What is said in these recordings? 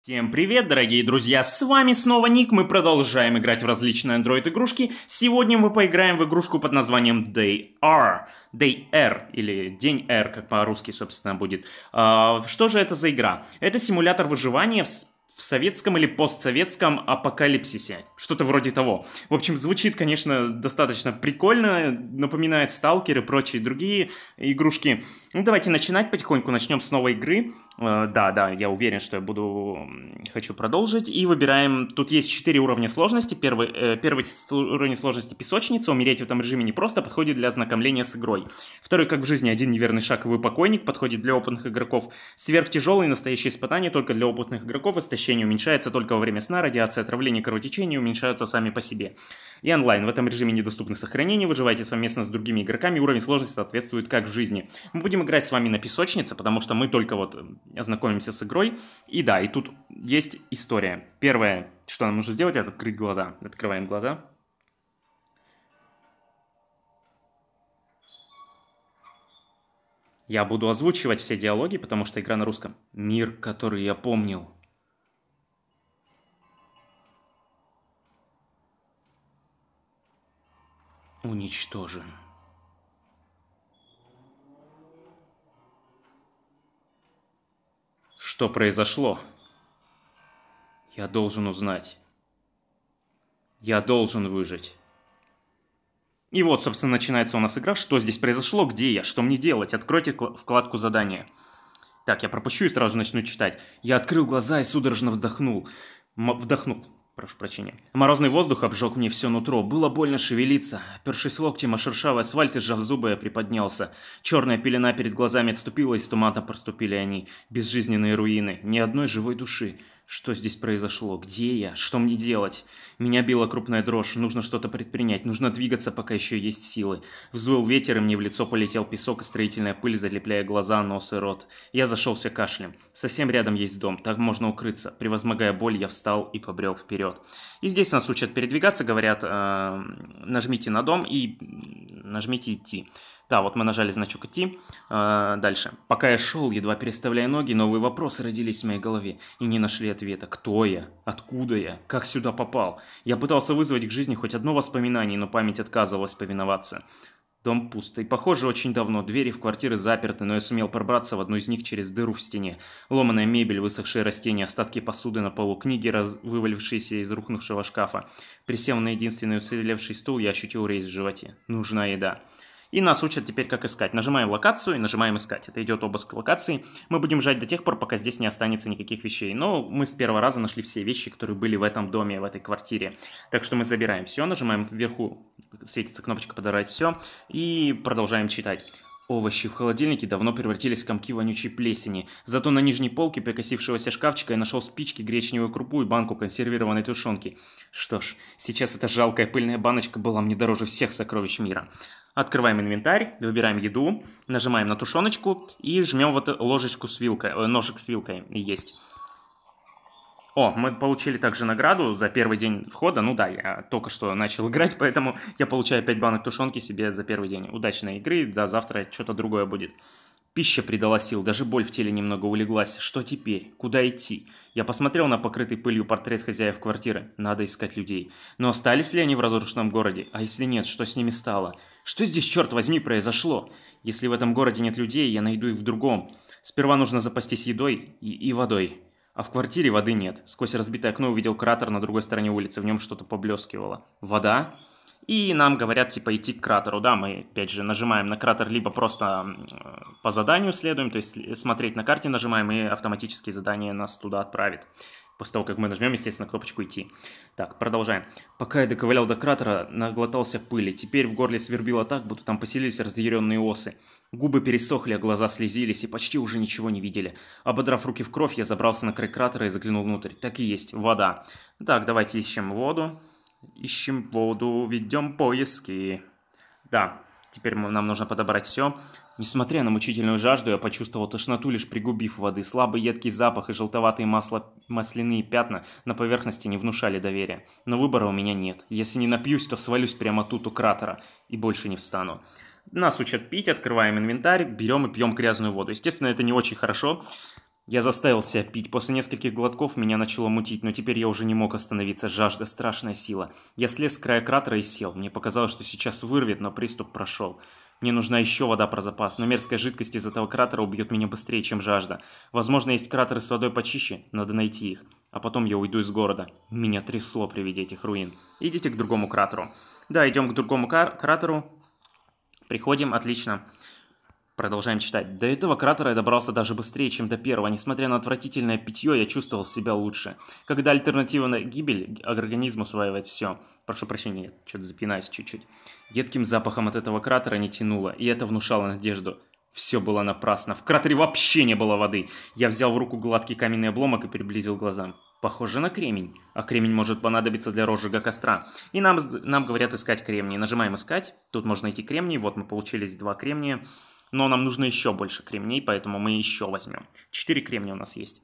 Всем привет, дорогие друзья, с вами снова Ник, мы продолжаем играть в различные Android игрушки. Сегодня мы поиграем в игрушку под названием Day R, Day R, или День R, как по-русски, собственно, будет. А, что же это за игра? Это симулятор выживания в в советском или постсоветском апокалипсисе. Что-то вроде того. В общем, звучит, конечно, достаточно прикольно, напоминает сталкеры и прочие другие игрушки. Ну, давайте начинать потихоньку, начнем с новой игры. Э, да, да, я уверен, что я буду... Хочу продолжить. И выбираем... Тут есть 4 уровня сложности. Первый, э, первый уровень сложности песочница. Умереть в этом режиме не просто, подходит для ознакомления с игрой. Второй, как в жизни, один неверный шаг, и вы покойник, подходит для опытных игроков. Сверхтяжелые настоящие испытания только для опытных игроков, истощающие кровотечение уменьшается только во время сна, радиация отравление, кровотечения уменьшаются сами по себе. И онлайн. В этом режиме недоступны сохранения, выживайте совместно с другими игроками, уровень сложности соответствует как в жизни. Мы будем играть с вами на песочнице, потому что мы только вот э, ознакомимся с игрой. И да, и тут есть история. Первое, что нам нужно сделать, это открыть глаза. Открываем глаза. Я буду озвучивать все диалоги, потому что игра на русском. Мир, который я помнил. уничтожен. Что произошло? Я должен узнать. Я должен выжить. И вот, собственно, начинается у нас игра. Что здесь произошло? Где я? Что мне делать? Откройте вкладку задания. Так, я пропущу и сразу начну читать. Я открыл глаза и судорожно вздохнул. М вдохнул. Прошу прощения. Морозный воздух обжег мне все нутро. Было больно шевелиться. Першись локтем о шершавый асфальт и сжав зубы, я приподнялся. Черная пелена перед глазами отступила, и с проступили они. Безжизненные руины. Ни одной живой души. Что здесь произошло? Где я? Что мне делать? Меня била крупная дрожь, нужно что-то предпринять, нужно двигаться, пока еще есть силы. Взвыл ветер, и мне в лицо полетел песок и строительная пыль, залепляя глаза, нос и рот. Я зашелся кашлем. Совсем рядом есть дом, так можно укрыться. Превозмогая боль, я встал и побрел вперед. И здесь нас учат передвигаться, говорят, «Эм, нажмите на дом и нажмите идти. Да, вот мы нажали значок «Идти». Э, дальше. «Пока я шел, едва переставляя ноги, новые вопросы родились в моей голове и не нашли ответа. Кто я? Откуда я? Как сюда попал? Я пытался вызвать к жизни хоть одно воспоминание, но память отказывалась повиноваться». Дом пустый. Похоже, очень давно. Двери в квартиры заперты, но я сумел пробраться в одну из них через дыру в стене. Ломаная мебель, высохшие растения, остатки посуды на полу, книги, раз... вывалившиеся из рухнувшего шкафа. Присев на единственный уцелевший стул, я ощутил рейс в животе. Нужна еда. И нас учат теперь, как искать. Нажимаем локацию и нажимаем искать. Это идет обыск локации. Мы будем ждать до тех пор, пока здесь не останется никаких вещей. Но мы с первого раза нашли все вещи, которые были в этом доме, в этой квартире. Так что мы забираем все, нажимаем вверху, светится кнопочка «Подобрать все» и продолжаем читать. Овощи в холодильнике давно превратились в комки вонючей плесени. Зато на нижней полке прикосившегося шкафчика я нашел спички, гречневую крупу и банку консервированной тушенки. Что ж, сейчас эта жалкая пыльная баночка была мне дороже всех сокровищ мира. Открываем инвентарь, выбираем еду, нажимаем на тушеночку и жмем вот ложечку с вилкой, э, ножик с вилкой есть. О, мы получили также награду за первый день входа. Ну да, я только что начал играть, поэтому я получаю 5 банок тушенки себе за первый день. Удачной игры, да, завтра что-то другое будет. Пища придала сил, даже боль в теле немного улеглась. Что теперь? Куда идти? Я посмотрел на покрытый пылью портрет хозяев квартиры. Надо искать людей. Но остались ли они в разрушенном городе? А если нет, что с ними стало? Что здесь, черт возьми, произошло? Если в этом городе нет людей, я найду их в другом. Сперва нужно запастись едой и, и водой. А в квартире воды нет. Сквозь разбитое окно увидел кратер на другой стороне улицы, в нем что-то поблескивало. Вода. И нам говорят, типа, идти к кратеру. Да, мы, опять же, нажимаем на кратер, либо просто э, по заданию следуем, то есть э, смотреть на карте нажимаем, и автоматически задание нас туда отправит после того, как мы нажмем, естественно, кнопочку «Идти». Так, продолжаем. Пока я доковылял до кратера, наглотался пыли. Теперь в горле свербило так, будто там поселились разъяренные осы. Губы пересохли, а глаза слезились и почти уже ничего не видели. Ободрав руки в кровь, я забрался на край кратера и заглянул внутрь. Так и есть, вода. Так, давайте ищем воду. Ищем воду, ведем поиски. Да, теперь нам нужно подобрать все. Несмотря на мучительную жажду, я почувствовал тошноту, лишь пригубив воды. Слабый едкий запах и желтоватые масло... масляные пятна на поверхности не внушали доверия. Но выбора у меня нет. Если не напьюсь, то свалюсь прямо тут у кратера и больше не встану. Нас учат пить, открываем инвентарь, берем и пьем грязную воду. Естественно, это не очень хорошо. Я заставил себя пить. После нескольких глотков меня начало мутить, но теперь я уже не мог остановиться. Жажда, страшная сила. Я слез с края кратера и сел. Мне показалось, что сейчас вырвет, но приступ прошел. Мне нужна еще вода про запас, но мерзкая жидкость из этого кратера убьет меня быстрее, чем жажда. Возможно, есть кратеры с водой почище, надо найти их. А потом я уйду из города. Меня трясло при виде этих руин. Идите к другому кратеру. Да, идем к другому кратеру. Приходим, отлично. Отлично. Продолжаем читать. До этого кратера я добрался даже быстрее, чем до первого. Несмотря на отвратительное питье, я чувствовал себя лучше. Когда альтернатива на гибель, организм усваивает все. Прошу прощения, я что-то запинаюсь чуть-чуть. Едким запахом от этого кратера не тянуло, и это внушало надежду. Все было напрасно. В кратере вообще не было воды. Я взял в руку гладкий каменный обломок и приблизил глазам. Похоже на кремень. А кремень может понадобиться для розжига костра. И нам, нам говорят искать кремний. Нажимаем искать. Тут можно найти кремний. Вот мы получились два кремния но нам нужно еще больше кремней, поэтому мы еще возьмем. Четыре кремня у нас есть.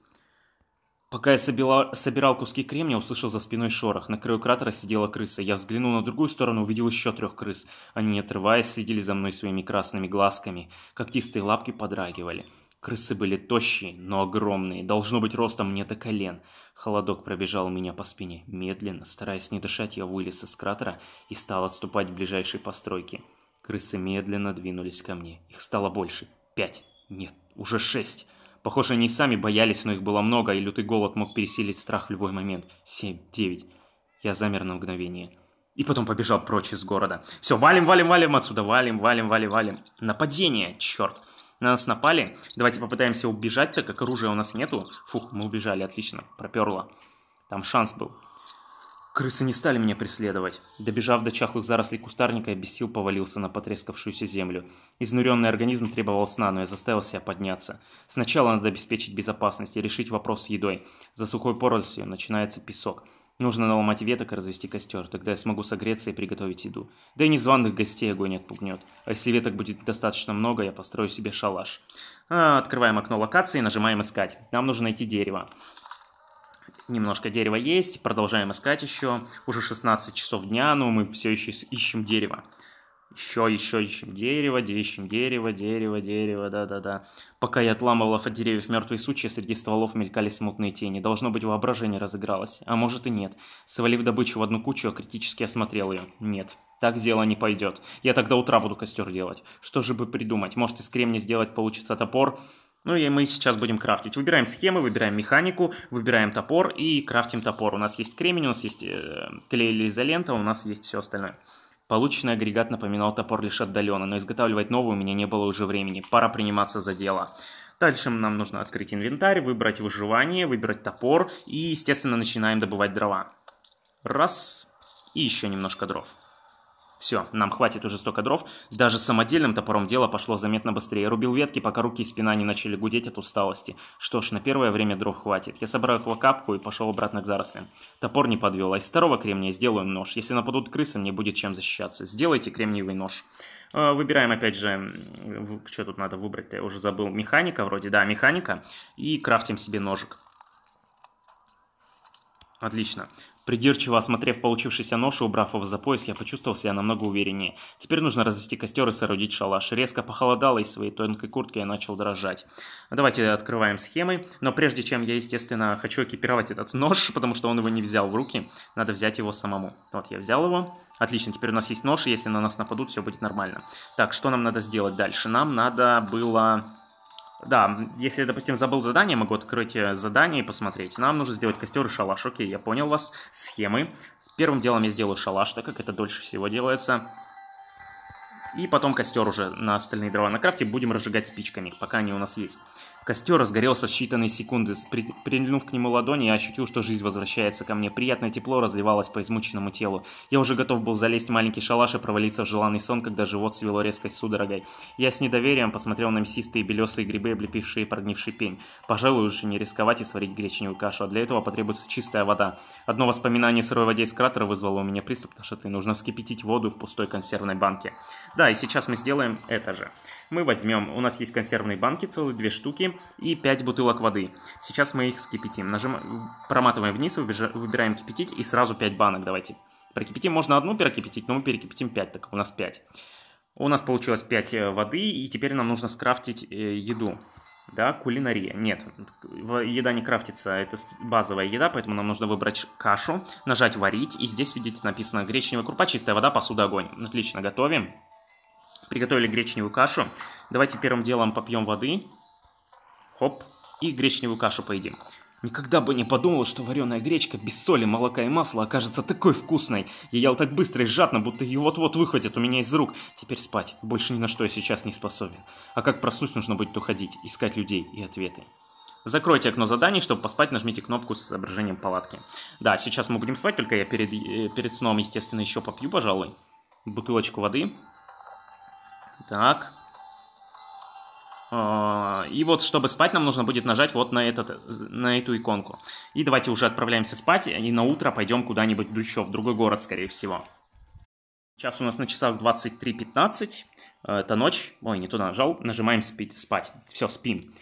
Пока я собила, собирал куски кремня, услышал за спиной шорох. На краю кратера сидела крыса. Я взглянул на другую сторону, увидел еще трех крыс. Они, не отрываясь, следили за мной своими красными глазками. Когтистые лапки подрагивали. Крысы были тощие, но огромные. Должно быть ростом мне до колен. Холодок пробежал у меня по спине. Медленно, стараясь не дышать, я вылез из кратера и стал отступать к ближайшей постройке. Крысы медленно двинулись ко мне. Их стало больше. Пять. Нет, уже шесть. Похоже, они сами боялись, но их было много, и лютый голод мог пересилить страх в любой момент. Семь, девять. Я замер на мгновение. И потом побежал прочь из города. Все, валим, валим, валим отсюда, валим, валим, валим, валим. Нападение, черт. На нас напали. Давайте попытаемся убежать, так как оружия у нас нету. Фух, мы убежали, отлично, проперло. Там шанс был. Крысы не стали меня преследовать. Добежав до чахлых зарослей кустарника, я без сил повалился на потрескавшуюся землю. Изнуренный организм требовал сна, но я заставил себя подняться. Сначала надо обеспечить безопасность и решить вопрос с едой. За сухой порослью начинается песок. Нужно наломать веток и развести костер, тогда я смогу согреться и приготовить еду. Да и незваных гостей огонь отпугнет. А если веток будет достаточно много, я построю себе шалаш. А, открываем окно локации и нажимаем «Искать». Нам нужно найти дерево. Немножко дерева есть, продолжаем искать еще. Уже 16 часов дня, но мы все еще ищем дерево. Еще, еще ищем дерево, ищем дерево, дерево, дерево, да-да-да. Пока я отламывал от деревьев мертвые сучья, среди стволов мелькали смутные тени. Должно быть, воображение разыгралось, а может и нет. Свалив добычу в одну кучу, я критически осмотрел ее. Нет, так дело не пойдет. Я тогда утра буду костер делать. Что же бы придумать? Может, из кремня сделать получится топор? Ну и мы сейчас будем крафтить. Выбираем схемы, выбираем механику, выбираем топор и крафтим топор. У нас есть кремень, у нас есть э, клей или изолента, у нас есть все остальное. Полученный агрегат напоминал топор лишь отдаленно, но изготавливать новый у меня не было уже времени. Пора приниматься за дело. Дальше нам нужно открыть инвентарь, выбрать выживание, выбрать топор и, естественно, начинаем добывать дрова. Раз. И еще немножко дров. Все, нам хватит уже столько дров. Даже самодельным топором дело пошло заметно быстрее. Рубил ветки, пока руки и спина не начали гудеть от усталости. Что ж, на первое время дров хватит. Я собрал капку и пошел обратно к зарослям. Топор не подвел, а из второго кремния сделаем нож. Если нападут крысы, мне будет чем защищаться. Сделайте кремниевый нож. Э, выбираем опять же, что тут надо выбрать-то, я уже забыл, механика вроде, да, механика. И крафтим себе ножик. Отлично. Придирчиво осмотрев получившийся нож и убрав его за пояс, я почувствовал себя намного увереннее. Теперь нужно развести костер и соорудить шалаш. Резко похолодало, и своей тонкой куртки я начал дрожать. Давайте открываем схемы. Но прежде чем я, естественно, хочу экипировать этот нож, потому что он его не взял в руки, надо взять его самому. Вот, я взял его. Отлично, теперь у нас есть нож, и если на нас нападут, все будет нормально. Так, что нам надо сделать дальше? Нам надо было да, если я, допустим, забыл задание, могу открыть э, задание и посмотреть. Нам нужно сделать костер и шалаш. Окей, я понял вас. Схемы. Первым делом я сделаю шалаш, так как это дольше всего делается. И потом костер уже на остальные дрова на крафте будем разжигать спичками, пока они у нас есть. Костер разгорелся в считанные секунды. Прильнув к нему ладони, я ощутил, что жизнь возвращается ко мне. Приятное тепло разливалось по измученному телу. Я уже готов был залезть в маленький шалаш и провалиться в желанный сон, когда живот свело резкой судорогой. Я с недоверием посмотрел на мясистые белесые грибы, облепившие прогнивший пень. Пожалуй, лучше не рисковать и сварить гречневую кашу, а для этого потребуется чистая вода. Одно воспоминание о сырой воде из кратера вызвало у меня приступ тошноты. Нужно вскипятить воду в пустой консервной банке. Да, и сейчас мы сделаем это же. Мы возьмем, у нас есть консервные банки, целые две штуки и 5 бутылок воды. Сейчас мы их скипятим. Нажим, проматываем вниз, выбираем кипятить и сразу 5 банок давайте. Прокипятим, можно одну перекипятить, но мы перекипятим 5, так у нас 5. У нас получилось 5 э, воды, и теперь нам нужно скрафтить э, еду. Да, кулинария. Нет, еда не крафтится, это базовая еда, поэтому нам нужно выбрать кашу, нажать «Варить», и здесь, видите, написано «Гречневая крупа, чистая вода, посуда, огонь». Отлично, готовим. Приготовили гречневую кашу. Давайте первым делом попьем воды. Хоп. И гречневую кашу поедим. Никогда бы не подумал, что вареная гречка без соли, молока и масла окажется такой вкусной. Я ел так быстро и жадно, будто ее вот-вот выходит у меня из рук. Теперь спать. Больше ни на что я сейчас не способен. А как проснусь, нужно будет уходить, искать людей и ответы. Закройте окно заданий, чтобы поспать, нажмите кнопку с изображением палатки. Да, сейчас мы будем спать, только я перед, э, перед сном, естественно, еще попью, пожалуй, бутылочку воды. Так. А, и вот, чтобы спать, нам нужно будет нажать вот на, этот, на эту иконку. И давайте уже отправляемся спать, и на утро пойдем куда-нибудь еще, в другой город, скорее всего. Сейчас у нас на часах 23.15. Э, это ночь. Ой, не туда нажал. Нажимаем спить, спать. Все, спим.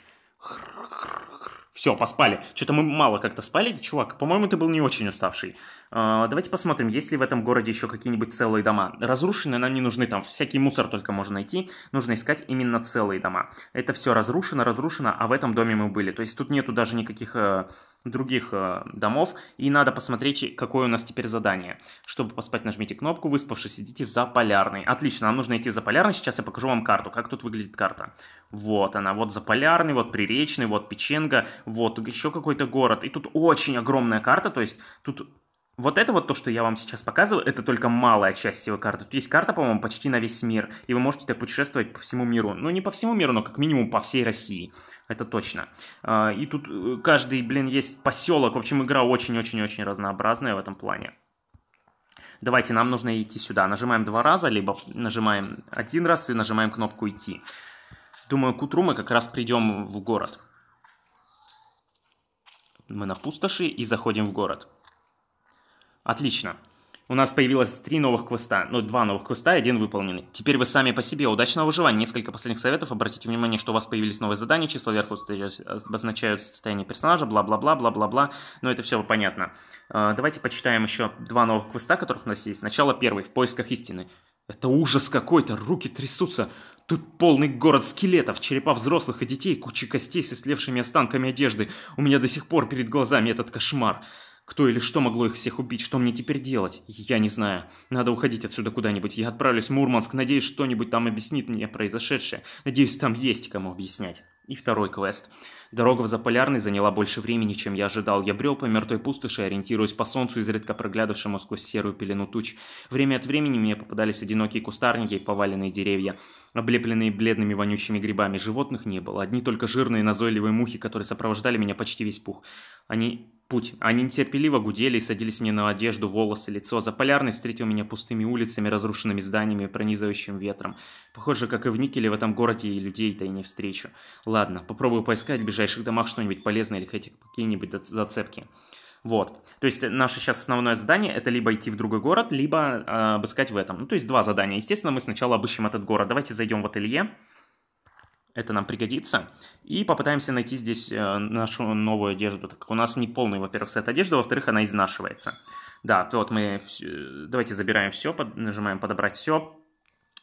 Все, поспали. Что-то мы мало как-то спали, чувак. По-моему, ты был не очень уставший. А, давайте посмотрим, есть ли в этом городе еще какие-нибудь целые дома. Разрушенные нам не нужны, там всякий мусор только можно найти. Нужно искать именно целые дома. Это все разрушено, разрушено, а в этом доме мы были. То есть тут нету даже никаких э, других э, домов. И надо посмотреть, какое у нас теперь задание. Чтобы поспать, нажмите кнопку, выспавшись, идите за полярной. Отлично, нам нужно идти за полярной. Сейчас я покажу вам карту, как тут выглядит карта. Вот она, вот за полярный, вот Приречный, вот Печенга, вот еще какой-то город. И тут очень огромная карта, то есть тут вот это вот то, что я вам сейчас показываю, это только малая часть силы карты. Тут есть карта, по-моему, почти на весь мир, и вы можете так путешествовать по всему миру. Ну, не по всему миру, но как минимум по всей России. Это точно. А, и тут э, каждый, блин, есть поселок. В общем, игра очень-очень-очень разнообразная в этом плане. Давайте, нам нужно идти сюда. Нажимаем два раза, либо нажимаем один раз и нажимаем кнопку «Идти». Думаю, к утру мы как раз придем в город. Мы на пустоши и заходим в город. Отлично. У нас появилось три новых квеста, ну, два новых квеста, один выполненный. Теперь вы сами по себе. Удачного выживания. Несколько последних советов. Обратите внимание, что у вас появились новые задания, числа вверху обозначают состояние персонажа, бла-бла-бла, бла-бла-бла. Но ну, это все понятно. А, давайте почитаем еще два новых квеста, которых у нас есть. Сначала первый, в поисках истины. Это ужас какой-то, руки трясутся. Тут полный город скелетов, черепа взрослых и детей, куча костей с ислевшими останками одежды. У меня до сих пор перед глазами этот кошмар. Кто или что могло их всех убить? Что мне теперь делать? Я не знаю. Надо уходить отсюда куда-нибудь. Я отправлюсь в Мурманск. Надеюсь, что-нибудь там объяснит мне произошедшее. Надеюсь, там есть кому объяснять. И второй квест. Дорога в Заполярный заняла больше времени, чем я ожидал. Я брел по мертвой пустоши, ориентируясь по солнцу, изредка проглядывшему сквозь серую пелену туч. Время от времени мне попадались одинокие кустарники и поваленные деревья, облепленные бледными вонючими грибами. Животных не было, одни только жирные назойливые мухи, которые сопровождали меня почти весь пух. Они Путь. Они нетерпеливо гудели и садились мне на одежду, волосы, лицо. За полярной встретил меня пустыми улицами, разрушенными зданиями и пронизывающим ветром. Похоже, как и в Никеле, в этом городе и людей-то и не встречу. Ладно, попробую поискать в ближайших домах что-нибудь полезное или хотя какие-нибудь зацепки. Вот. То есть наше сейчас основное задание это либо идти в другой город, либо э, обыскать в этом. Ну, то есть два задания. Естественно, мы сначала обыщем этот город. Давайте зайдем в ателье. Это нам пригодится. И попытаемся найти здесь э, нашу новую одежду, так как у нас не полный, во-первых, сет одежды, во-вторых, она изнашивается. Да, вот мы... Э, давайте забираем все, под... нажимаем «Подобрать все».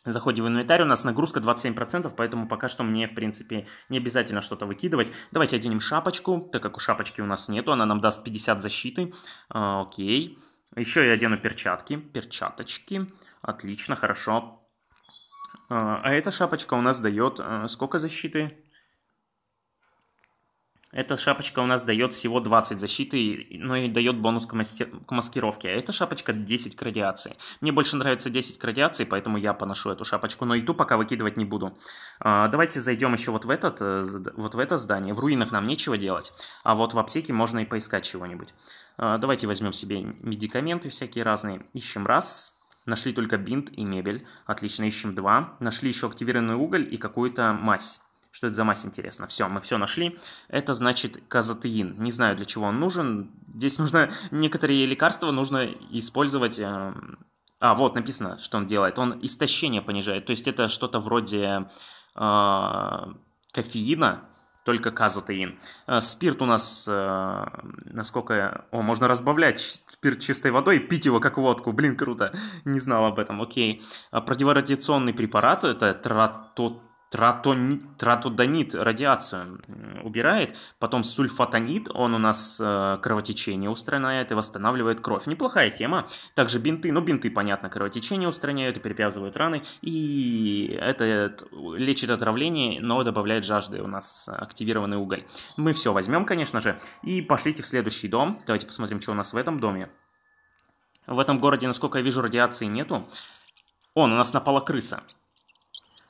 Заходим в инвентарь, у нас нагрузка 27%, поэтому пока что мне, в принципе, не обязательно что-то выкидывать. Давайте оденем шапочку, так как у шапочки у нас нету, она нам даст 50 защиты. А, окей. Еще я одену перчатки, перчаточки. Отлично, хорошо. А, а эта шапочка у нас дает э, сколько защиты? Эта шапочка у нас дает всего 20 защиты, но и дает бонус к, маскировке. А эта шапочка 10 к радиации. Мне больше нравится 10 к радиации, поэтому я поношу эту шапочку, но и ту пока выкидывать не буду. А, давайте зайдем еще вот в, этот, э, вот в это здание. В руинах нам нечего делать, а вот в аптеке можно и поискать чего-нибудь. А, давайте возьмем себе медикаменты всякие разные. Ищем раз, Нашли только бинт и мебель. Отлично, ищем два. Нашли еще активированный уголь и какую-то мазь. Что это за мазь, интересно? Все, мы все нашли. Это значит казатеин. Не знаю, для чего он нужен. Здесь нужно некоторые лекарства нужно использовать... Эм, а, вот написано, что он делает. Он истощение понижает. То есть это что-то вроде э, кофеина, только казотеин. Э, спирт у нас, э, насколько... О, можно разбавлять спирт чистой водой и пить его как водку. Блин, круто. Не знал об этом. Окей. Э, Противорадиационный препарат – это тратот тратонит, тратодонит радиацию убирает, потом сульфатонит, он у нас э, кровотечение устраняет и восстанавливает кровь. Неплохая тема. Также бинты, ну бинты, понятно, кровотечение устраняют и перепязывают раны, и это лечит отравление, но добавляет жажды у нас активированный уголь. Мы все возьмем, конечно же, и пошлите в следующий дом. Давайте посмотрим, что у нас в этом доме. В этом городе, насколько я вижу, радиации нету. Он у нас напала крыса.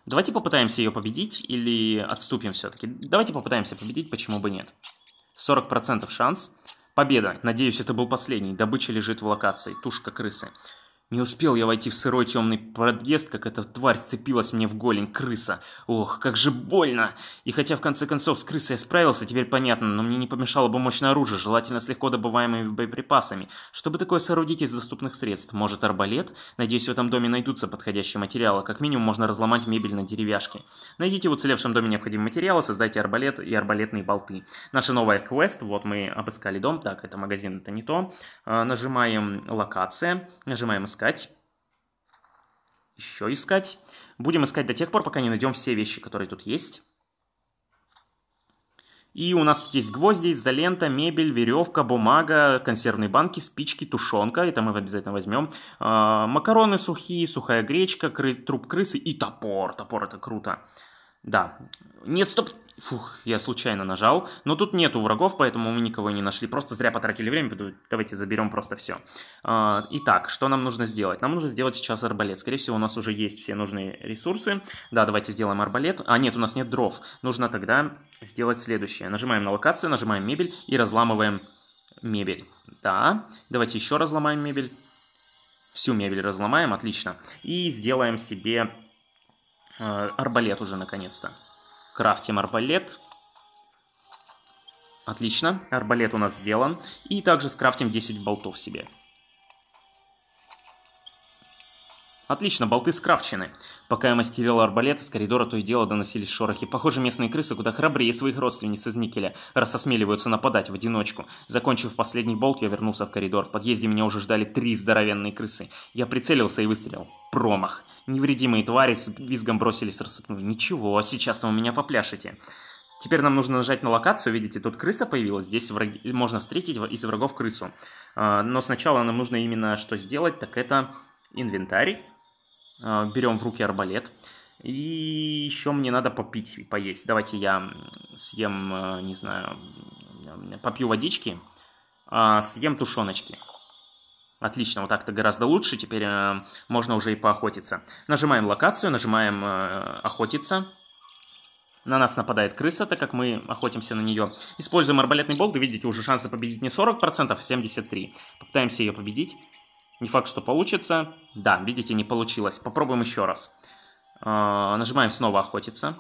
Давайте попытаемся ее победить или отступим все-таки. Давайте попытаемся победить, почему бы нет. 40% шанс. Победа. Надеюсь, это был последний. Добыча лежит в локации. Тушка крысы. Не успел я войти в сырой темный подъезд, как эта тварь цепилась мне в голень, крыса. Ох, как же больно! И хотя в конце концов с крысой я справился, теперь понятно, но мне не помешало бы мощное оружие, желательно с легко добываемыми боеприпасами. Чтобы такое соорудить из доступных средств? Может арбалет? Надеюсь, в этом доме найдутся подходящие материалы. Как минимум можно разломать мебель на деревяшке. Найдите в уцелевшем доме необходимые материалы, создайте арбалет и арбалетные болты. Наша новая квест, вот мы обыскали дом, так, это магазин, это не то. Э, нажимаем локация, нажимаем искать искать. Еще искать. Будем искать до тех пор, пока не найдем все вещи, которые тут есть. И у нас тут есть гвозди, изолента, мебель, веревка, бумага, консервные банки, спички, тушенка, это мы обязательно возьмем, э, а, макароны сухие, сухая гречка, кры, труп крысы и топор. Топор это круто. Да. Нет, стоп, Фух, я случайно нажал. Но тут нету врагов, поэтому мы никого не нашли. Просто зря потратили время. Давайте заберем просто все. А, итак, что нам нужно сделать? Нам нужно сделать сейчас арбалет. Скорее всего, у нас уже есть все нужные ресурсы. Да, давайте сделаем арбалет. А, нет, у нас нет дров. Нужно тогда сделать следующее. Нажимаем на локацию, нажимаем мебель и разламываем мебель. Да, давайте еще разломаем мебель. Всю мебель разломаем, отлично. И сделаем себе э, арбалет уже наконец-то. Крафтим арбалет. Отлично, арбалет у нас сделан. И также скрафтим 10 болтов себе. Отлично, болты скрафчены. Пока я мастерил арбалет, из коридора то и дело доносились шорохи. Похоже, местные крысы куда храбрее своих родственниц из никеля, раз осмеливаются нападать в одиночку. Закончив последний болт, я вернулся в коридор. В подъезде меня уже ждали три здоровенные крысы. Я прицелился и выстрелил. Промах. Невредимые твари с визгом бросились в рассыпную. Ничего, сейчас вы меня попляшете. Теперь нам нужно нажать на локацию. Видите, тут крыса появилась. Здесь враги... можно встретить из врагов крысу. А, но сначала нам нужно именно что сделать, так это инвентарь. А, берем в руки арбалет. И еще мне надо попить и поесть. Давайте я съем, э, не знаю, попью водички, а, съем тушеночки. Отлично, вот так-то гораздо лучше, теперь э, можно уже и поохотиться. Нажимаем локацию, нажимаем э, «Охотиться». На нас нападает крыса, так как мы охотимся на нее. Используем арбалетный болт, и видите, уже шансы победить не 40%, а 73%. Попытаемся ее победить. Не факт, что получится. Да, видите, не получилось. Попробуем еще раз. А, нажимаем снова охотиться.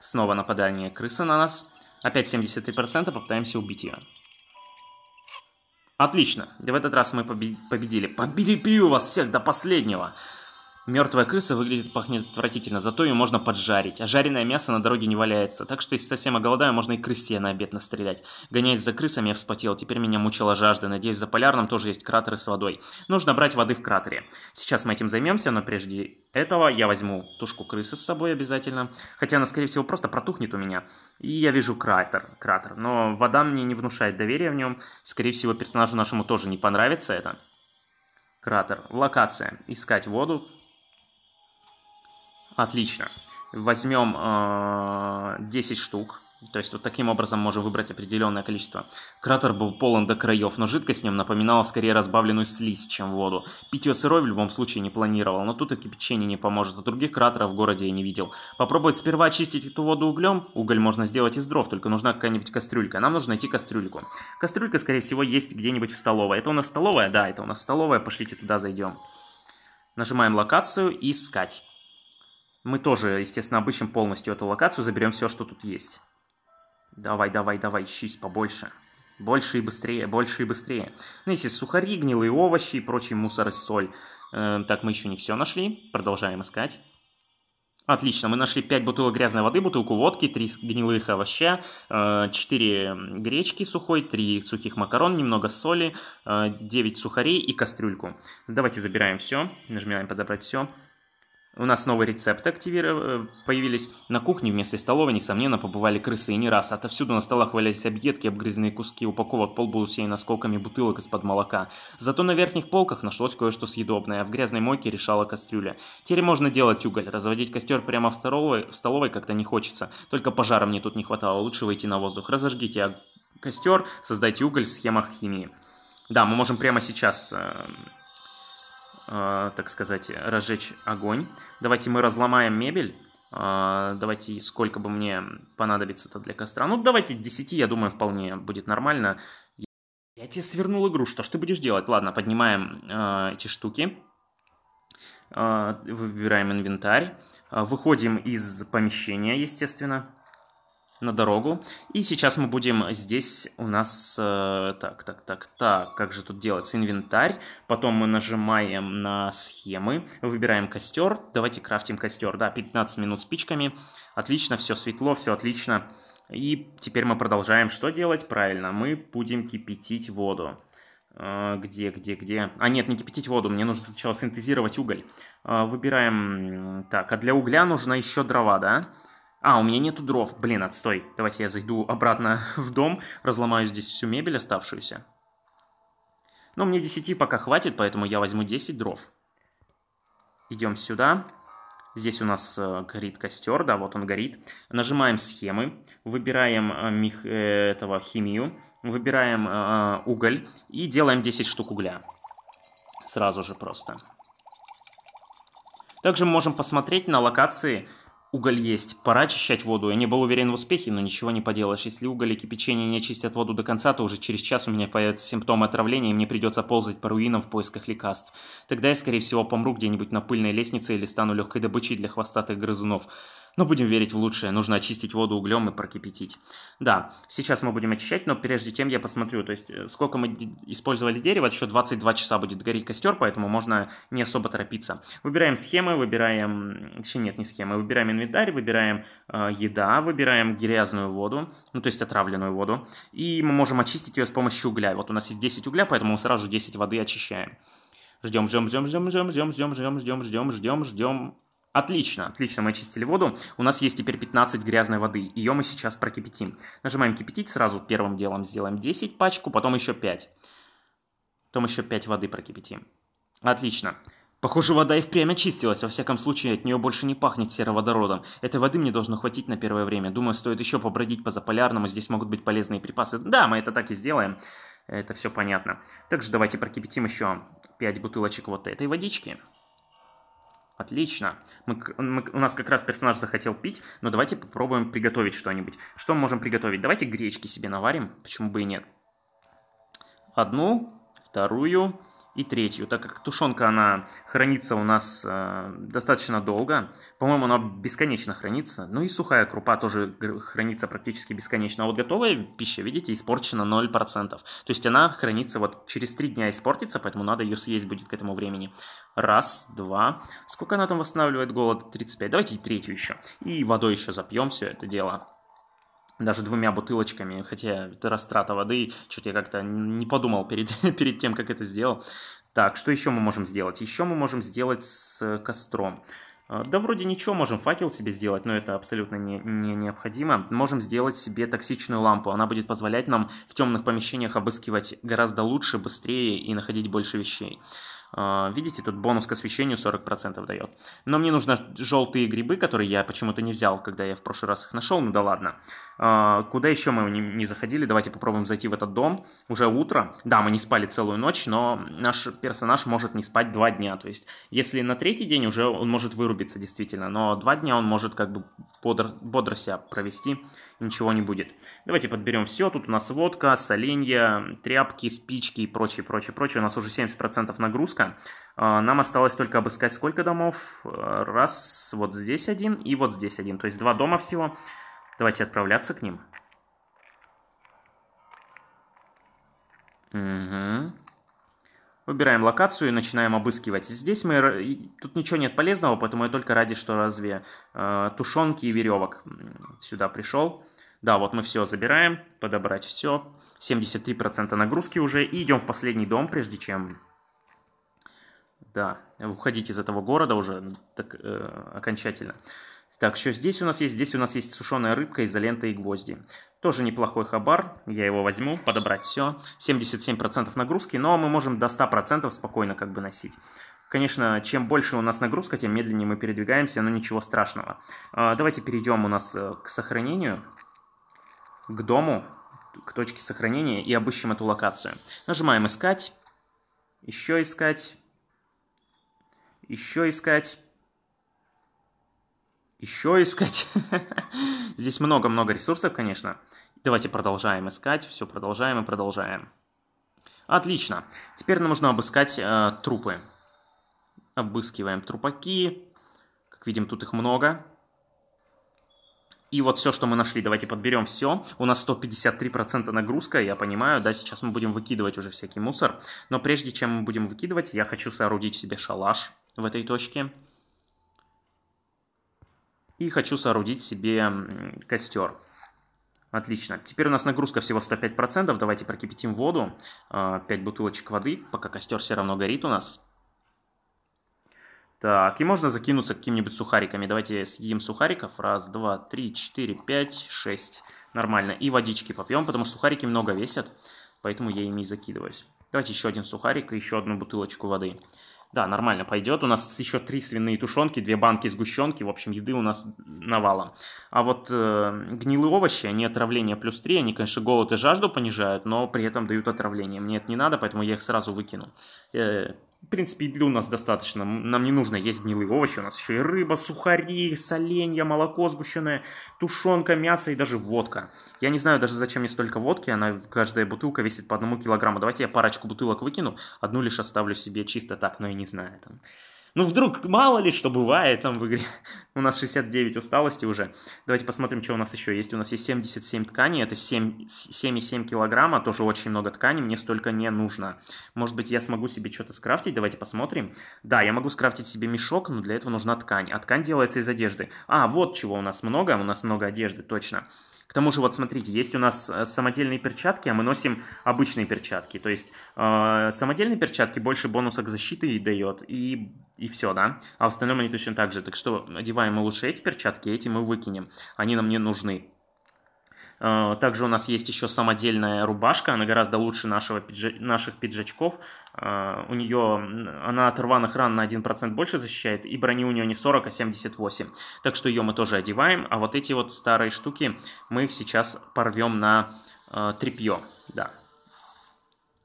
Снова нападание крысы на нас. Опять 73%, попытаемся убить ее. Отлично. И в этот раз мы победили. Победили пью вас всех до последнего. Мертвая крыса выглядит, пахнет отвратительно, зато ее можно поджарить. А жареное мясо на дороге не валяется. Так что, если совсем оголодаю, можно и крысе на обед настрелять. Гоняясь за крысами, я вспотел. Теперь меня мучила жажда. Надеюсь, за полярным тоже есть кратеры с водой. Нужно брать воды в кратере. Сейчас мы этим займемся, но прежде этого я возьму тушку крысы с собой обязательно. Хотя она, скорее всего, просто протухнет у меня. И я вижу кратер. кратер. Но вода мне не внушает доверия в нем. Скорее всего, персонажу нашему тоже не понравится это. Кратер. Локация. Искать воду. Отлично. Возьмем э, 10 штук. То есть вот таким образом можем выбрать определенное количество. Кратер был полон до краев, но жидкость в нем напоминала скорее разбавленную слизь, чем воду. Питье сырой в любом случае не планировал, но тут и кипячение не поможет, а других кратеров в городе я не видел. Попробовать сперва очистить эту воду углем. Уголь можно сделать из дров, только нужна какая-нибудь кастрюлька. Нам нужно найти кастрюльку. Кастрюлька, скорее всего, есть где-нибудь в столовой. Это у нас столовая? Да, это у нас столовая. Пошлите туда, зайдем. Нажимаем локацию и «Искать». Мы тоже, естественно, обыщем полностью эту локацию, заберем все, что тут есть. Давай, давай, давай, ищись побольше. Больше и быстрее, больше и быстрее. Ну, если сухари, гнилые овощи и прочий мусор и соль. Э, так, мы еще не все нашли. Продолжаем искать. Отлично, мы нашли 5 бутылок грязной воды, бутылку водки, 3 гнилых овоща, 4 э, гречки сухой, 3 сухих макарон, немного соли, 9 э, сухарей и кастрюльку. Давайте забираем все, нажимаем подобрать все. У нас новые рецепты активиров... Э, появились. На кухне вместо столовой, несомненно, побывали крысы и не раз. Отовсюду на столах валялись объедки, обгрызенные куски, упаковок пол был усеян осколками бутылок из-под молока. Зато на верхних полках нашлось кое-что съедобное, а в грязной мойке решала кастрюля. Теперь можно делать уголь. Разводить костер прямо в столовой, в столовой как-то не хочется. Только пожара мне тут не хватало. Лучше выйти на воздух. Разожгите костер, создайте уголь в схемах химии. Да, мы можем прямо сейчас... Э э, так сказать, разжечь огонь. Давайте мы разломаем мебель. Э, давайте, сколько бы мне понадобится-то для костра. Ну, давайте 10, я думаю, вполне будет нормально. Я тебе свернул игру, что ж ты будешь делать? Ладно, поднимаем э, эти штуки. Э, выбираем инвентарь. Э, выходим из помещения, естественно на дорогу. И сейчас мы будем здесь у нас... Э, так, так, так, так, как же тут делать? Инвентарь. Потом мы нажимаем на схемы, выбираем костер. Давайте крафтим костер. Да, 15 минут спичками. Отлично, все светло, все отлично. И теперь мы продолжаем что делать? Правильно, мы будем кипятить воду. Э, где, где, где? А, нет, не кипятить воду, мне нужно сначала синтезировать уголь. Э, выбираем... Так, а для угля нужно еще дрова, да? Да. А, у меня нету дров. Блин, отстой. Давайте я зайду обратно в дом, разломаю здесь всю мебель оставшуюся. Но ну, мне 10 пока хватит, поэтому я возьму 10 дров. Идем сюда. Здесь у нас э, горит костер, да, вот он горит. Нажимаем схемы, выбираем э, мех... Э, этого химию, выбираем э, уголь и делаем 10 штук угля. Сразу же просто. Также мы можем посмотреть на локации, уголь есть, пора очищать воду. Я не был уверен в успехе, но ничего не поделаешь. Если уголь и кипячение не очистят воду до конца, то уже через час у меня появятся симптомы отравления, и мне придется ползать по руинам в поисках лекарств. Тогда я, скорее всего, помру где-нибудь на пыльной лестнице или стану легкой добычей для хвостатых грызунов. Ну будем верить в лучшее. Нужно очистить воду углем и прокипятить. Да, сейчас мы будем очищать, но прежде чем я посмотрю. То есть, сколько мы использовали дерево, еще 22 часа будет гореть костер, поэтому можно не особо торопиться. Выбираем схемы, выбираем... Вообще нет, не схемы. Выбираем инвентарь, выбираем э, еда, выбираем грязную воду, ну, то есть отравленную воду. И мы можем очистить ее с помощью угля. Вот у нас есть 10 угля, поэтому мы сразу 10 воды очищаем. Ждем, ждем, ждем, ждем, ждем, ждем, ждем, ждем, ждем, ждем, ждем, ждем. Отлично, отлично, мы очистили воду. У нас есть теперь 15 грязной воды. Ее мы сейчас прокипятим. Нажимаем кипятить, сразу первым делом сделаем 10 пачку, потом еще 5. Потом еще 5 воды прокипятим. Отлично. Похоже, вода и впрямь очистилась. Во всяком случае, от нее больше не пахнет сероводородом. Этой воды мне должно хватить на первое время. Думаю, стоит еще побродить по заполярному. Здесь могут быть полезные припасы. Да, мы это так и сделаем. Это все понятно. Также давайте прокипятим еще 5 бутылочек вот этой водички. Отлично. Мы, мы, у нас как раз персонаж захотел пить, но давайте попробуем приготовить что-нибудь. Что мы можем приготовить? Давайте гречки себе наварим, почему бы и нет. Одну, вторую, и третью, так как тушенка, она хранится у нас э, достаточно долго. По-моему, она бесконечно хранится. Ну и сухая крупа тоже хранится практически бесконечно. А вот готовая пища, видите, испорчена 0%. То есть она хранится вот через 3 дня испортится, поэтому надо ее съесть будет к этому времени. Раз, два. Сколько она там восстанавливает голод? 35. Давайте и третью еще. И водой еще запьем все это дело даже двумя бутылочками, хотя это растрата воды, что-то я как-то не подумал перед, перед тем, как это сделал. Так, что еще мы можем сделать? Еще мы можем сделать с э, костром. Э, да вроде ничего, можем факел себе сделать, но это абсолютно не, не необходимо. Можем сделать себе токсичную лампу, она будет позволять нам в темных помещениях обыскивать гораздо лучше, быстрее и находить больше вещей. А, видите, тут бонус к освещению 40% дает. Но мне нужны желтые грибы, которые я почему-то не взял, когда я в прошлый раз их нашел. Ну да ладно. А, куда еще мы не заходили? Давайте попробуем зайти в этот дом. Уже утро. Да, мы не спали целую ночь, но наш персонаж может не спать два дня. То есть, если на третий день уже он может вырубиться действительно, но два дня он может как бы бодро, бодро себя провести ничего не будет. Давайте подберем все. Тут у нас водка, соленья, тряпки, спички и прочее, прочее, прочее. У нас уже 70% нагрузка. А, нам осталось только обыскать сколько домов? Раз, вот здесь один и вот здесь один. То есть два дома всего. Давайте отправляться к ним. Угу. Выбираем локацию и начинаем обыскивать. Здесь мы... Тут ничего нет полезного, поэтому я только ради что разве э, тушенки и веревок сюда пришел. Да, вот мы все забираем, подобрать все. 73% нагрузки уже. И идем в последний дом, прежде чем... Да, уходить из этого города уже так, э, окончательно. Так, что здесь у нас есть? Здесь у нас есть сушеная рыбка, изолента и гвозди. Тоже неплохой хабар, я его возьму, подобрать все. 77% нагрузки, но мы можем до 100% спокойно как бы носить. Конечно, чем больше у нас нагрузка, тем медленнее мы передвигаемся, но ничего страшного. А, давайте перейдем у нас э, к сохранению к дому, к точке сохранения и обыщем эту локацию. Нажимаем «Искать», «Еще искать», «Еще искать», «Еще искать». Здесь много-много ресурсов, конечно. Давайте продолжаем искать, все продолжаем и продолжаем. Отлично. Теперь нам нужно обыскать э, трупы. Обыскиваем трупаки. Как видим, тут их много. И вот все, что мы нашли, давайте подберем все. У нас 153% нагрузка, я понимаю, да, сейчас мы будем выкидывать уже всякий мусор. Но прежде чем мы будем выкидывать, я хочу соорудить себе шалаш в этой точке. И хочу соорудить себе костер. Отлично. Теперь у нас нагрузка всего 105%. Давайте прокипятим воду. 5 а, бутылочек воды, пока костер все равно горит у нас. Так, и можно закинуться какими-нибудь сухариками. Давайте съедим сухариков. Раз, два, три, четыре, пять, шесть. Нормально. И водички попьем, потому что сухарики много весят, поэтому я ими и закидываюсь. Давайте еще один сухарик и еще одну бутылочку воды. Да, нормально пойдет. У нас еще три свиные тушенки, две банки сгущенки. В общем, еды у нас навалом. А вот э, гнилые овощи, они отравление плюс 3. Они, конечно, голод и жажду понижают, но при этом дают отравление. Мне это не надо, поэтому я их сразу выкину. Э, в принципе, еды у нас достаточно. Нам не нужно есть гнилые овощи. У нас еще и рыба, сухари, соленья, молоко сгущенное, тушенка, мясо и даже водка. Я не знаю даже, зачем мне столько водки. Она, каждая бутылка весит по одному килограмму. Давайте я парочку бутылок выкину. Одну лишь оставлю себе чисто так, но я не знаю. Там. Ну, вдруг, мало ли что бывает там в игре. У нас 69 усталости уже. Давайте посмотрим, что у нас еще есть. У нас есть 77 тканей, это 7,7 килограмма, тоже очень много ткани. мне столько не нужно. Может быть, я смогу себе что-то скрафтить, давайте посмотрим. Да, я могу скрафтить себе мешок, но для этого нужна ткань. А ткань делается из одежды. А, вот чего у нас много, у нас много одежды, точно. Точно тому же, вот смотрите, есть у нас э, самодельные перчатки, а мы носим обычные перчатки. То есть э, самодельные перчатки больше бонуса к защите и дает, и, и все, да. А в остальном они точно так же. Так что одеваем мы лучше эти перчатки, эти мы выкинем. Они нам не нужны. Э, также у нас есть еще самодельная рубашка, она гораздо лучше нашего наших пиджачков. Э, у нее она от рваных ран на 1% больше защищает, и брони у нее не 40, а 78. Так что ее мы тоже одеваем. А вот эти вот старые штуки, мы их сейчас порвем на э, тряпье. Да.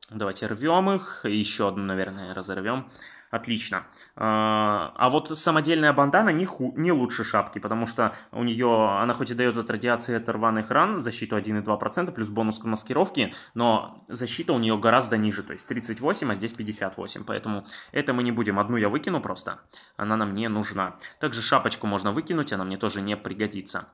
Давайте рвем их. Еще одну, наверное, разорвем отлично. А, а вот самодельная бандана не, ху, не лучше шапки, потому что у нее, она хоть и дает от радиации от рваных ран защиту 1,2%, плюс бонус к маскировке, но защита у нее гораздо ниже, то есть 38, а здесь 58, поэтому это мы не будем. Одну я выкину просто, она нам не нужна. Также шапочку можно выкинуть, она мне тоже не пригодится.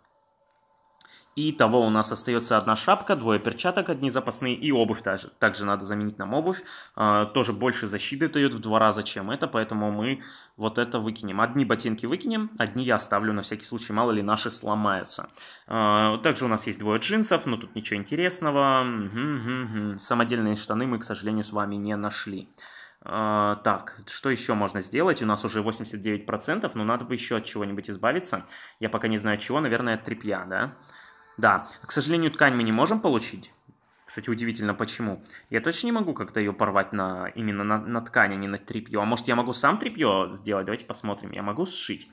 И того у нас остается одна шапка, двое перчаток, одни запасные и обувь также. Также надо заменить нам обувь. Э, тоже больше защиты дает в два раза, чем это, поэтому мы вот это выкинем. Одни ботинки выкинем, одни я оставлю на всякий случай, мало ли наши сломаются. Э, также у нас есть двое джинсов, но ну тут ничего интересного. Угу, угу. Самодельные штаны мы, к сожалению, с вами не нашли. Uh, так, что еще можно сделать? У нас уже 89%, но надо бы еще от чего-нибудь избавиться. Я пока не знаю от чего, наверное, от тряпья, да? Да, к сожалению, ткань мы не можем получить. Кстати, удивительно, почему. Я точно не могу как-то ее порвать на, именно на, на ткань, а не на тряпье. А может, я могу сам тряпье сделать? Давайте посмотрим. Я могу сшить.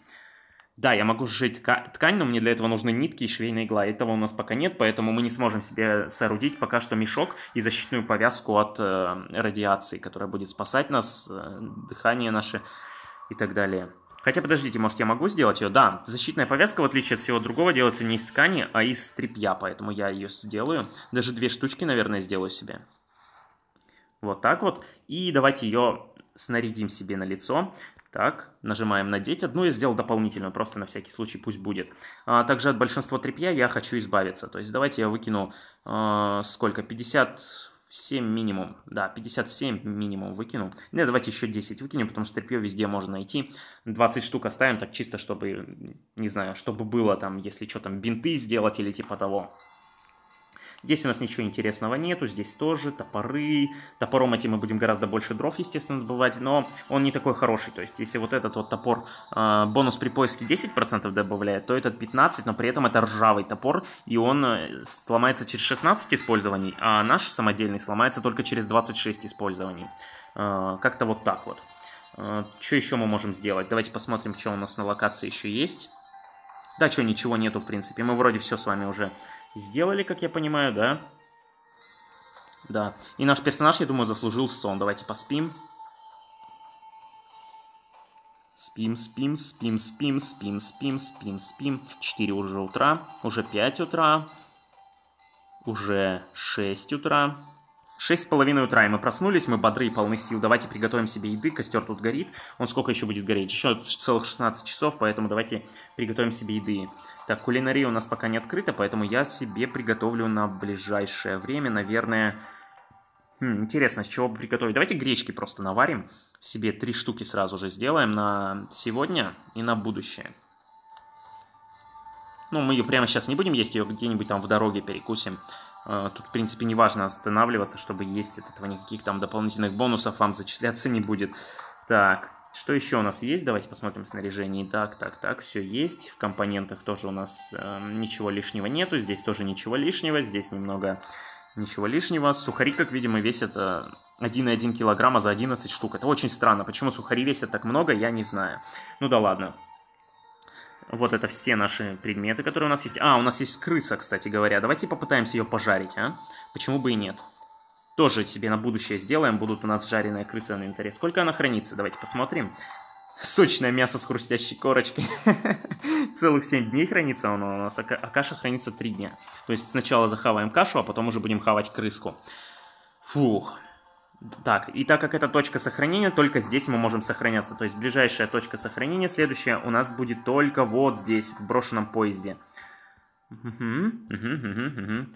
Да, я могу сшить ткань, но мне для этого нужны нитки и швейная игла. Этого у нас пока нет, поэтому мы не сможем себе соорудить пока что мешок и защитную повязку от э, радиации, которая будет спасать нас, э, дыхание наше и так далее. Хотя, подождите, может, я могу сделать ее? Да, защитная повязка, в отличие от всего другого, делается не из ткани, а из тряпья, поэтому я ее сделаю. Даже две штучки, наверное, сделаю себе. Вот так вот. И давайте ее снарядим себе на лицо. Так, нажимаем «Надеть». Одну я сделал дополнительную, просто на всякий случай пусть будет. А, также от большинства тряпья я хочу избавиться. То есть давайте я выкину, э, сколько, 50 7 минимум, да, 57 минимум выкину. Нет, давайте еще 10 выкинем, потому что тряпье везде можно найти. 20 штук оставим, так чисто, чтобы, не знаю, чтобы было там, если что там, бинты сделать или типа того. Здесь у нас ничего интересного нету, здесь тоже топоры. Топором эти мы будем гораздо больше дров, естественно, добывать, но он не такой хороший. То есть, если вот этот вот топор э, бонус при поиске 10% добавляет, то этот 15, но при этом это ржавый топор, и он э, сломается через 16 использований, а наш самодельный сломается только через 26 использований. Э, Как-то вот так вот. Э, а, что еще мы можем сделать? Давайте посмотрим, что у нас на локации еще есть. Да, что, ничего нету, в принципе. Мы вроде все с вами уже сделали, как я понимаю, да? Да. И наш персонаж, я думаю, заслужил сон. Давайте поспим. Спим, спим, спим, спим, спим, спим, спим, спим. 4 уже утра, уже 5 утра, уже 6 утра. Шесть с половиной утра, и мы проснулись, мы бодры и полны сил. Давайте приготовим себе еды, костер тут горит. Он сколько еще будет гореть? Еще целых 16 часов, поэтому давайте приготовим себе еды. Так, кулинария у нас пока не открыта, поэтому я себе приготовлю на ближайшее время, наверное... Хм, интересно, с чего приготовить? Давайте гречки просто наварим. Себе три штуки сразу же сделаем на сегодня и на будущее. Ну, мы ее прямо сейчас не будем есть, ее где-нибудь там в дороге перекусим. Э, тут, в принципе, не важно останавливаться, чтобы есть от этого никаких там дополнительных бонусов вам зачисляться не будет. Так, что еще у нас есть? Давайте посмотрим снаряжение. Так, так, так, все есть. В компонентах тоже у нас э, ничего лишнего нету. Здесь тоже ничего лишнего. Здесь немного ничего лишнего. Сухари, как видимо, весят 1,1 килограмма за 11 штук. Это очень странно. Почему сухари весят так много, я не знаю. Ну да ладно. Вот это все наши предметы, которые у нас есть. А, у нас есть крыса, кстати говоря. Давайте попытаемся ее пожарить, а? Почему бы и нет? Тоже себе на будущее сделаем. Будут у нас жареные крысы на инвентаре. Сколько она хранится? Давайте посмотрим. Сочное мясо с хрустящей корочкой. Целых 7 дней хранится оно у нас, а каша хранится 3 дня. То есть сначала захаваем кашу, а потом уже будем хавать крыску. Фух. Так, и так как это точка сохранения, только здесь мы можем сохраняться. То есть ближайшая точка сохранения, следующая, у нас будет только вот здесь, в брошенном поезде. Угу, угу, угу, угу.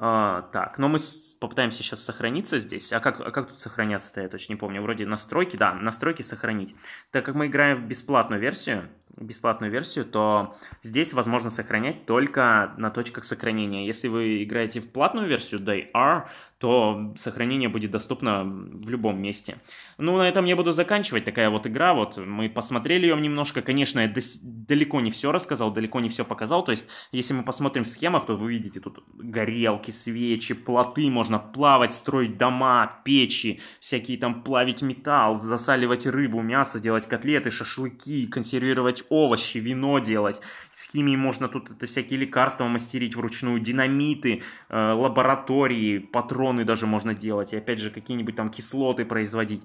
А, так, но мы попытаемся сейчас сохраниться здесь. А как, а как тут сохраняться-то, я точно не помню. Вроде настройки, да, настройки сохранить. Так как мы играем в бесплатную версию, бесплатную версию, то здесь возможно сохранять только на точках сохранения. Если вы играете в платную версию, DayR, то сохранение будет доступно в любом месте. Ну, на этом я буду заканчивать. Такая вот игра, вот мы посмотрели ее немножко. Конечно, я далеко не все рассказал, далеко не все показал. То есть, если мы посмотрим в схемах, то вы видите тут горелки, свечи, плоты, можно плавать, строить дома, печи, всякие там плавить металл, засаливать рыбу, мясо, делать котлеты, шашлыки, консервировать овощи, вино делать. С химией можно тут это всякие лекарства мастерить вручную, динамиты, э, лаборатории, патроны патроны даже можно делать, и опять же какие-нибудь там кислоты производить.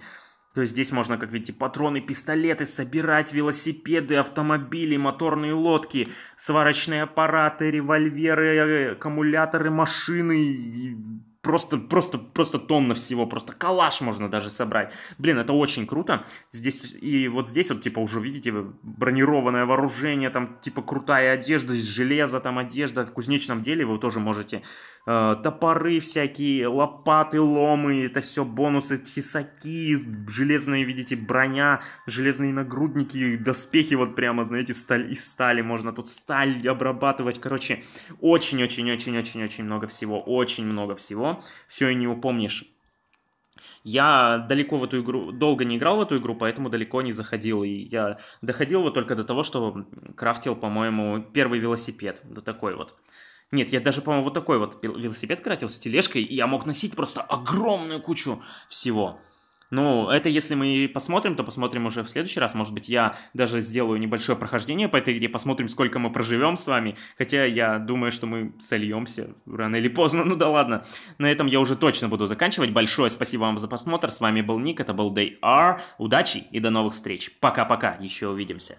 То есть здесь можно, как видите, патроны, пистолеты собирать, велосипеды, автомобили, моторные лодки, сварочные аппараты, револьверы, э, аккумуляторы, машины, просто, просто, просто тонна всего, просто калаш можно даже собрать. Блин, это очень круто. Здесь, и вот здесь вот, типа, уже, видите, бронированное вооружение, там, типа, крутая одежда из железа, там, одежда. В кузнечном деле вы тоже можете э, топоры всякие, лопаты, ломы, это все бонусы, тесаки, железные, видите, броня, железные нагрудники, доспехи вот прямо, знаете, сталь из стали можно тут сталь обрабатывать. Короче, очень-очень-очень-очень-очень много всего, очень много всего все, и не упомнишь. Я далеко в эту игру, долго не играл в эту игру, поэтому далеко не заходил. И я доходил вот только до того, что крафтил, по-моему, первый велосипед. вот такой вот. Нет, я даже, по-моему, вот такой вот велосипед кратил с тележкой, и я мог носить просто огромную кучу всего. Ну, это если мы посмотрим, то посмотрим уже в следующий раз. Может быть, я даже сделаю небольшое прохождение по этой игре, посмотрим, сколько мы проживем с вами. Хотя я думаю, что мы сольемся рано или поздно. Ну да ладно. На этом я уже точно буду заканчивать. Большое спасибо вам за просмотр. С вами был Ник, это был Day R. Удачи и до новых встреч. Пока-пока. Еще увидимся.